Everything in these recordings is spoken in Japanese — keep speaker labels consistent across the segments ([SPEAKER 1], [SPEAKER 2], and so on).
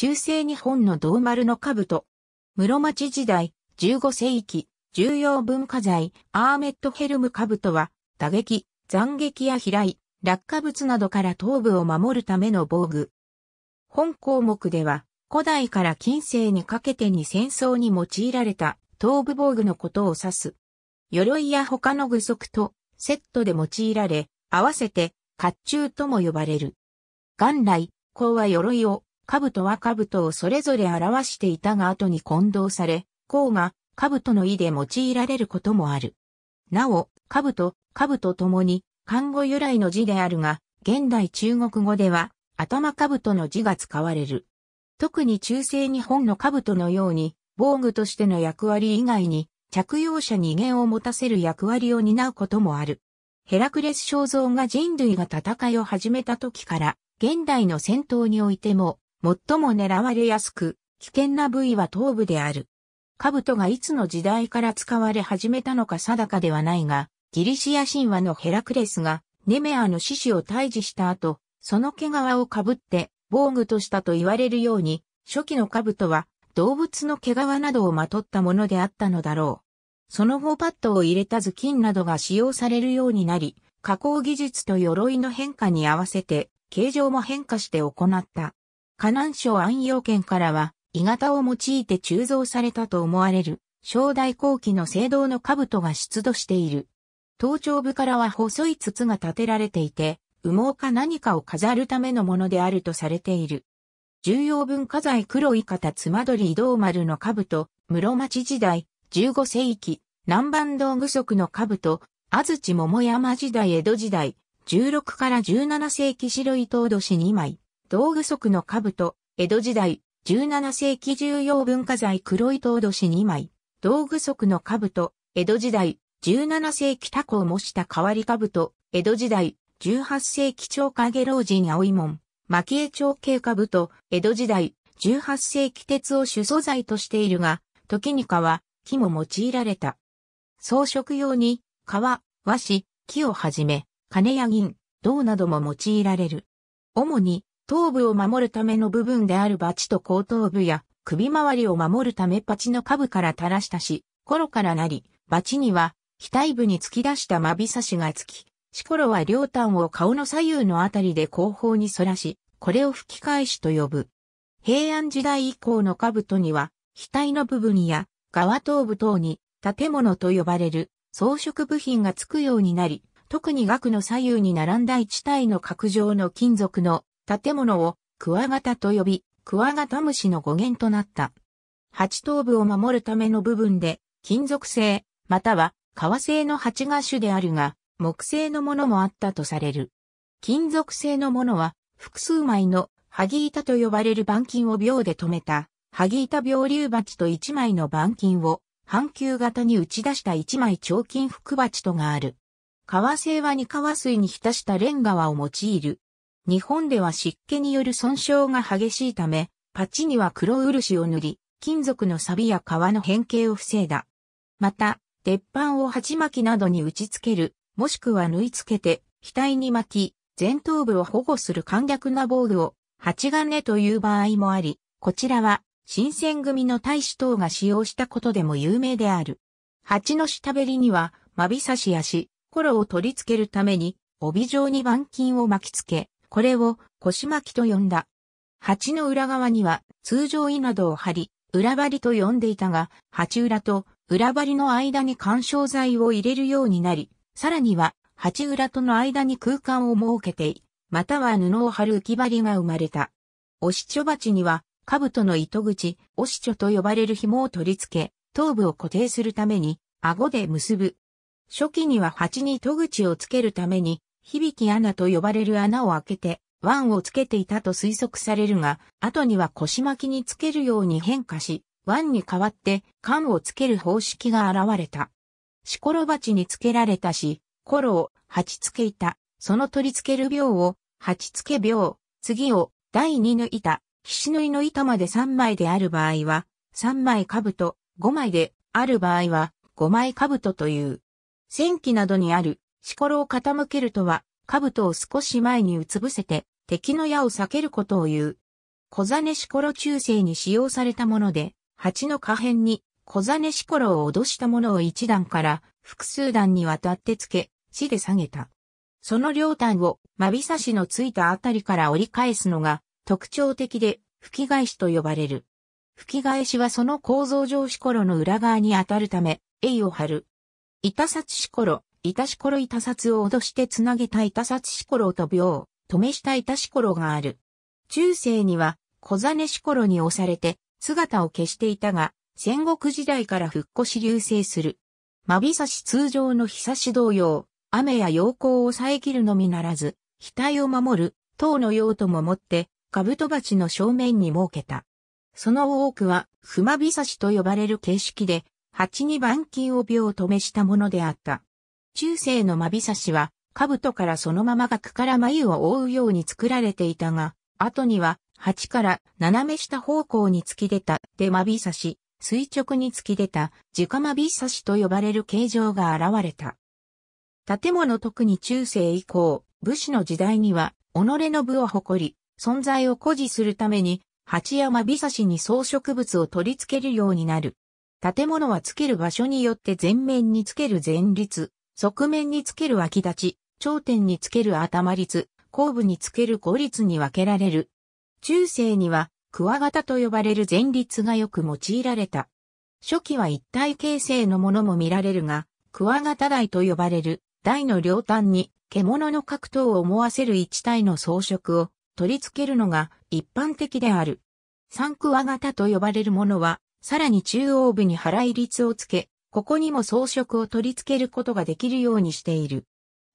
[SPEAKER 1] 中世日本の銅丸の兜。室町時代、15世紀、重要文化財、アーメットヘルム兜は、打撃、斬撃や飛来、落下物などから頭部を守るための防具。本項目では、古代から近世にかけてに戦争に用いられた頭部防具のことを指す。鎧や他の具足とセットで用いられ、合わせて甲冑とも呼ばれる。元来、甲は鎧を、兜は兜をそれぞれ表していたが後に混同され、甲が兜の意で用いられることもある。なお、兜、兜ともに、漢語由来の字であるが、現代中国語では、頭兜の字が使われる。特に中世日本の兜のように、防具としての役割以外に、着用者に弦を持たせる役割を担うこともある。ヘラクレス肖像が人類が戦いを始めた時から、現代の戦闘においても、最も狙われやすく、危険な部位は頭部である。兜がいつの時代から使われ始めたのか定かではないが、ギリシア神話のヘラクレスがネメアの獅子を退治した後、その毛皮をかぶって防具としたと言われるように、初期の兜は動物の毛皮などをまとったものであったのだろう。その後パッドを入れた頭巾などが使用されるようになり、加工技術と鎧の変化に合わせて形状も変化して行った。河南省安陽県からは、鋳型を用いて鋳造されたと思われる、正代後期の青銅の兜が出土している。頭頂部からは細い筒が建てられていて、羽毛か何かを飾るためのものであるとされている。重要文化財黒い方妻鳥移動丸の兜、室町時代、15世紀、南蛮道具足の兜、安土桃山時代江戸時代、16から17世紀白い糖土紙2枚。道具足の兜、江戸時代、17世紀重要文化財黒い糖土紙2枚、道具足の兜、江戸時代、17世紀タコを模した代わり兜、江戸時代、18世紀長影老人青い門、蒔絵長系兜、江戸時代、18世紀鉄を主素材としているが、時にかは木も用いられた。装飾用に、革、和紙、木をはじめ、金や銀、銅なども用いられる。主に、頭部を守るための部分であるバチと後頭部や首周りを守るためパチの下部から垂らしたし、コロからなり、バチには額部に突き出したまびさしがつき、シコロは両端を顔の左右のあたりで後方に反らし、これを吹き返しと呼ぶ。平安時代以降の兜には、額の部分や側頭部等に建物と呼ばれる装飾部品がつくようになり、特に額の左右に並んだ一体の角状の金属の建物をクワガタと呼び、クワガタムシの語源となった。蜂頭部を守るための部分で、金属製、または革製の鉢が種であるが、木製のものもあったとされる。金属製のものは、複数枚の萩板と呼ばれる板金を秒で止めた、萩板秒流鉢と1枚の板金を、半球型に打ち出した1枚長金福鉢とがある。革製は二革水に浸したレンガはを用いる。日本では湿気による損傷が激しいため、パチには黒漆を塗り、金属の錆や皮の変形を防いだ。また、鉄板を鉢巻きなどに打ち付ける、もしくは縫い付けて、額に巻き、前頭部を保護する簡略な防具を、鉢金という場合もあり、こちらは、新選組の大使等が使用したことでも有名である。鉢の下べりには、まびさしやし、コロを取り付けるために、帯状に板金を巻き付け、これを腰巻きと呼んだ。鉢の裏側には通常位などを貼り、裏張りと呼んでいたが、鉢裏と裏張りの間に干渉剤を入れるようになり、さらには鉢裏との間に空間を設けて、または布を貼る浮き張りが生まれた。おしちょ鉢には、兜の糸口、おしちょと呼ばれる紐を取り付け、頭部を固定するために、顎で結ぶ。初期には鉢に糸口をつけるために、響穴と呼ばれる穴を開けて、腕をつけていたと推測されるが、後には腰巻きにつけるように変化し、腕に代わって缶をつける方式が現れた。しころ鉢につけられたし、コロを鉢つけいた、その取り付ける秒を鉢つけ秒、次を第二の板、岸縫いの板まで3枚である場合は、3枚兜、5枚である場合は、5枚兜という。戦記などにあるしころを傾けるとは、兜を少し前にうつぶせて、敵の矢を避けることを言う。小金しころ中世に使用されたもので、蜂の下辺に小金しころを脅したものを一段から複数段にわたってつけ、死で下げた。その両端をまびさしのついたあたりから折り返すのが特徴的で吹き返しと呼ばれる。吹き返しはその構造上しころの裏側に当たるため、栄を張る。板札しころ、いたしころいたさつを脅してつなげたいたさつしころと病、止めしたいたしころがある。中世には、小金しころに押されて、姿を消していたが、戦国時代から復古し流星する。まびさし通常の日差し同様、雨や陽光を遮るのみならず、額を守る、塔の用途も持って、カブトの正面に設けた。その多くは、ふまびさしと呼ばれる形式で、八二番金を病止めしたものであった。中世のまびさしは、兜からそのまま額から眉を覆うように作られていたが、後には、鉢から斜め下方向に突き出た手まびさし、垂直に突き出た直まびさしと呼ばれる形状が現れた。建物特に中世以降、武士の時代には、己の部を誇り、存在を誇示するために、鉢やまびさしに装飾物を取り付けるようになる。建物はつける場所によって前面につける前立、側面につける脇立ち、頂点につける頭率、後部につける後率に分けられる。中世には、クワガタと呼ばれる前立がよく用いられた。初期は一体形成のものも見られるが、クワガタ台と呼ばれる台の両端に獣の格闘を思わせる一体の装飾を取り付けるのが一般的である。三クワガタと呼ばれるものは、さらに中央部に腹い立をつけ、ここにも装飾を取り付けることができるようにしている。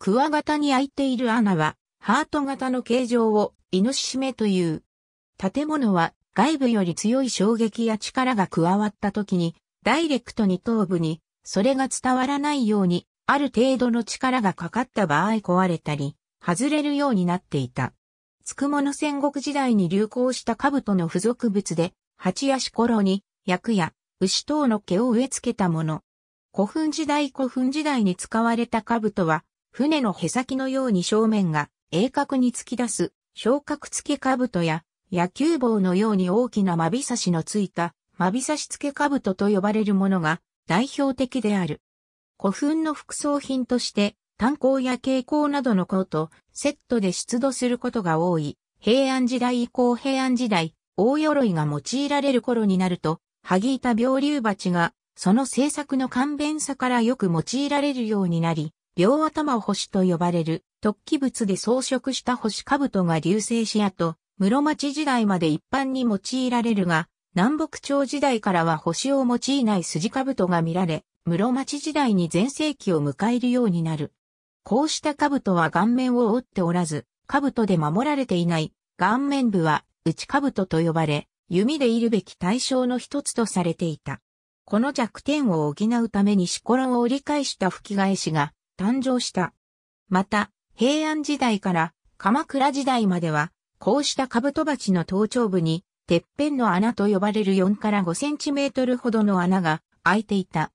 [SPEAKER 1] クワ型に開いている穴は、ハート型の形状をイノシシ目という。建物は外部より強い衝撃や力が加わった時に、ダイレクトに頭部に、それが伝わらないように、ある程度の力がかかった場合壊れたり、外れるようになっていた。つくもの戦国時代に流行した兜の付属物で、八足頃に、薬や牛等の毛を植え付けたもの。古墳時代古墳時代に使われた兜は、船のへさきのように正面が鋭角に突き出す、昇格付け兜や、野球棒のように大きなまびさしのついた、まびさし付け兜と呼ばれるものが代表的である。古墳の副葬品として、炭鉱や蛍光などの鉱とセットで出土することが多い。平安時代以降平安時代、大鎧が用いられる頃になると、萩板病流鉢が、その製作の簡便さからよく用いられるようになり、両頭星と呼ばれる突起物で装飾した星兜が流星し後、室町時代まで一般に用いられるが、南北朝時代からは星を用いない筋兜が見られ、室町時代に全盛期を迎えるようになる。こうした兜は顔面を覆っておらず、兜で守られていない、顔面部は内兜と呼ばれ、弓でいるべき対象の一つとされていた。この弱点を補うためにしこらを折り返した吹き返しが誕生した。また、平安時代から鎌倉時代までは、こうしたカブトバチの頭頂部に、てっぺんの穴と呼ばれる4から5センチメートルほどの穴が開いていた。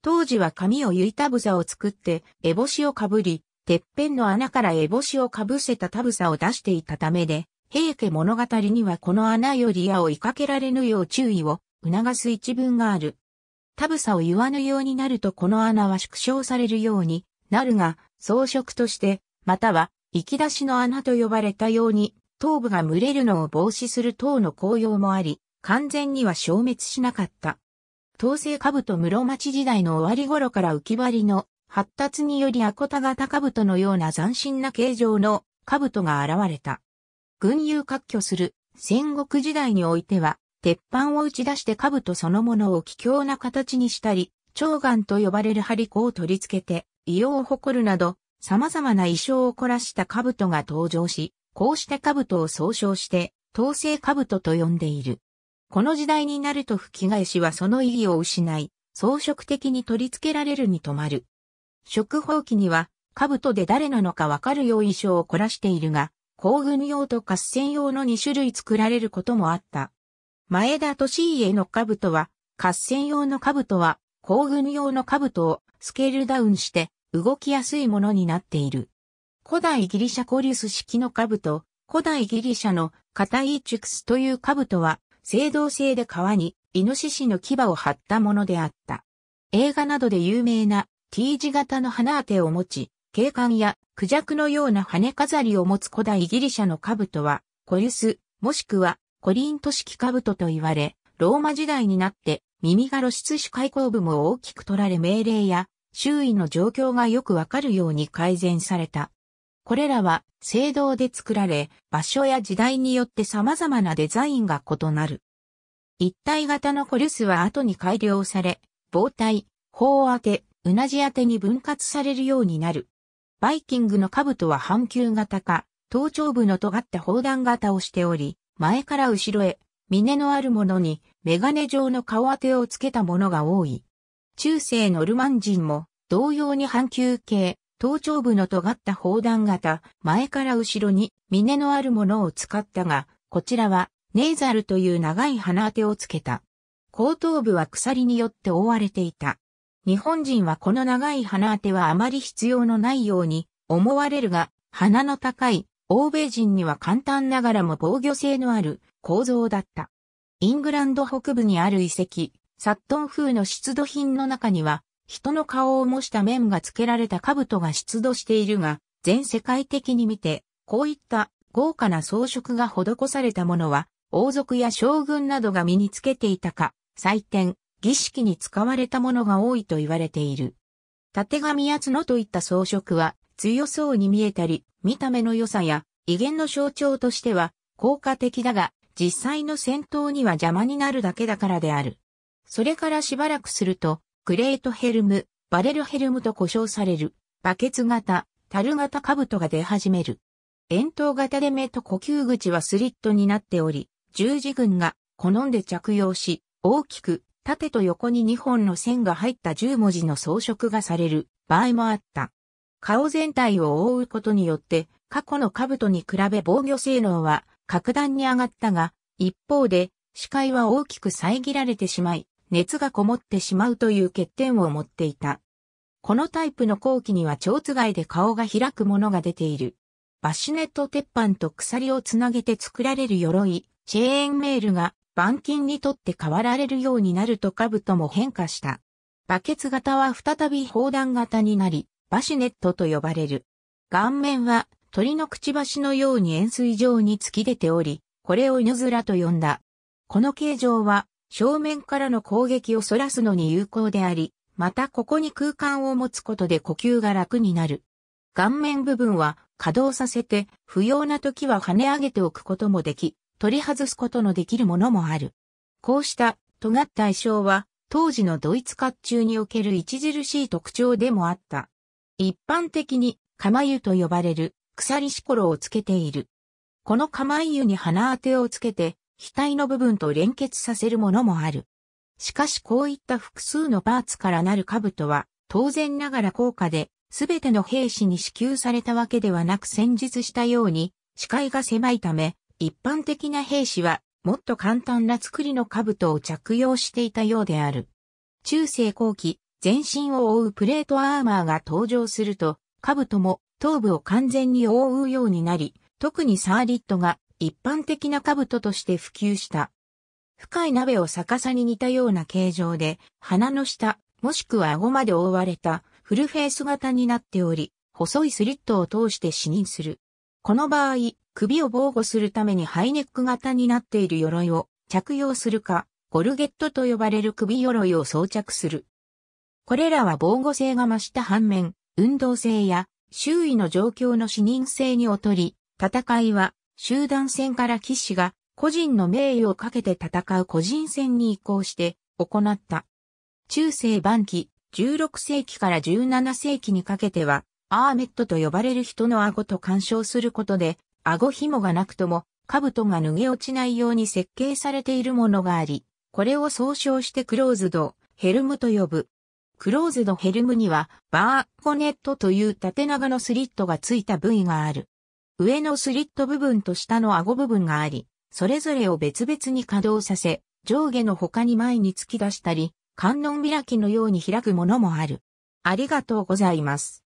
[SPEAKER 1] 当時は紙をゆいたぶさを作って、えぼしをかぶり、てっぺんの穴からえぼしをかぶせたたぶさを出していたためで、平家物語にはこの穴より矢を追いかけられぬよう注意を促す一文がある。タブサを言わぬようになるとこの穴は縮小されるようになるが、装飾として、または、行き出しの穴と呼ばれたように、頭部が群れるのを防止する塔の紅用もあり、完全には消滅しなかった。東西兜室町時代の終わり頃から浮き張りの発達によりアコタ型兜のような斬新な形状の兜が現れた。群雄割拠する戦国時代においては、鉄板を打ち出して兜そのものを奇境な形にしたり、長眼と呼ばれる張り子を取り付けて、異様を誇るなど、様々な衣装を凝らした兜が登場し、こうして兜を総称して、統制兜と呼んでいる。この時代になると吹き返しはその意義を失い、装飾的に取り付けられるに止まる。食宝器には、兜で誰なのかわかるよう衣装を凝らしているが、行軍用と合戦用の2種類作られることもあった。前田利家の兜は、合戦用の兜は、行軍用の兜をスケールダウンして動きやすいものになっている。古代ギリシャコリュス式の兜、古代ギリシャのカタイチュクスという兜は、青銅製で革にイノシシの牙を張ったものであった。映画などで有名な T 字型の花当てを持ち、警官やクジャクのような羽飾りを持つ古代ギリシャの兜は、コリュス、もしくはコリント式兜と言われ、ローマ時代になって耳が露出し開口部も大きく取られ命令や周囲の状況がよくわかるように改善された。これらは聖堂で作られ、場所や時代によって様々なデザインが異なる。一体型のコリュスは後に改良され、棒体、砲当て、うなじ当てに分割されるようになる。バイキングの兜は半球型か、頭頂部の尖った砲弾型をしており、前から後ろへ、峰のあるものに、メガネ状の顔当てをつけたものが多い。中世ノルマン人も、同様に半球形、頭頂部の尖った砲弾型、前から後ろに、峰のあるものを使ったが、こちらは、ネーザルという長い鼻当てをつけた。後頭部は鎖によって覆われていた。日本人はこの長い鼻当てはあまり必要のないように思われるが、鼻の高い欧米人には簡単ながらも防御性のある構造だった。イングランド北部にある遺跡、サットン風の出土品の中には、人の顔を模した面が付けられた兜が出土しているが、全世界的に見て、こういった豪華な装飾が施されたものは、王族や将軍などが身につけていたか、祭典、儀式に使われたものが多いと言われている。縦紙や角といった装飾は強そうに見えたり、見た目の良さや威厳の象徴としては効果的だが、実際の戦闘には邪魔になるだけだからである。それからしばらくすると、グレートヘルム、バレルヘルムと呼称される、バケツ型、タル型兜が出始める。円筒型で目と呼吸口はスリットになっており、十字軍が好んで着用し、大きく縦と横に2本の線が入った10文字の装飾がされる場合もあった。顔全体を覆うことによって、過去の兜に比べ防御性能は格段に上がったが、一方で視界は大きく遮られてしまい、熱がこもってしまうという欠点を持っていた。このタイプの後期には蝶つがで顔が開くものが出ている。バッシュネット鉄板と鎖をつなげて作られる鎧、チェーンメールが板金にとって変わられるようになると兜も変化した。バケツ型は再び砲弾型になり、バシネットと呼ばれる。顔面は鳥のくちばしのように円錐状に突き出ており、これを犬面と呼んだ。この形状は正面からの攻撃をそらすのに有効であり、またここに空間を持つことで呼吸が楽になる。顔面部分は稼働させて、不要な時は跳ね上げておくこともでき、取り外すことのできるものもある。こうした尖った意匠は当時のドイツ甲冑における著しい特徴でもあった。一般的に釜湯と呼ばれる鎖しころをつけている。この釜湯に鼻当てをつけて額の部分と連結させるものもある。しかしこういった複数のパーツからなる兜は当然ながら高価で全ての兵士に支給されたわけではなく先述したように視界が狭いため一般的な兵士はもっと簡単な作りの兜を着用していたようである。中世後期、全身を覆うプレートアーマーが登場すると、兜も頭部を完全に覆うようになり、特にサーリットが一般的な兜として普及した。深い鍋を逆さに似たような形状で、鼻の下、もしくは顎まで覆われたフルフェイス型になっており、細いスリットを通して視認する。この場合、首を防護するためにハイネック型になっている鎧を着用するか、ゴルゲットと呼ばれる首鎧を装着する。これらは防護性が増した反面、運動性や周囲の状況の視認性に劣り、戦いは集団戦から騎士が個人の名誉をかけて戦う個人戦に移行して行った。中世晩期、16世紀から17世紀にかけては、アーメットと呼ばれる人の顎と干渉することで、顎紐がなくとも、兜が脱げ落ちないように設計されているものがあり、これを総称してクローズド、ヘルムと呼ぶ。クローズドヘルムには、バーコネットという縦長のスリットがついた部位がある。上のスリット部分と下の顎部分があり、それぞれを別々に稼働させ、上下の他に前に突き出したり、観音開きのように開くものもある。ありがとうございます。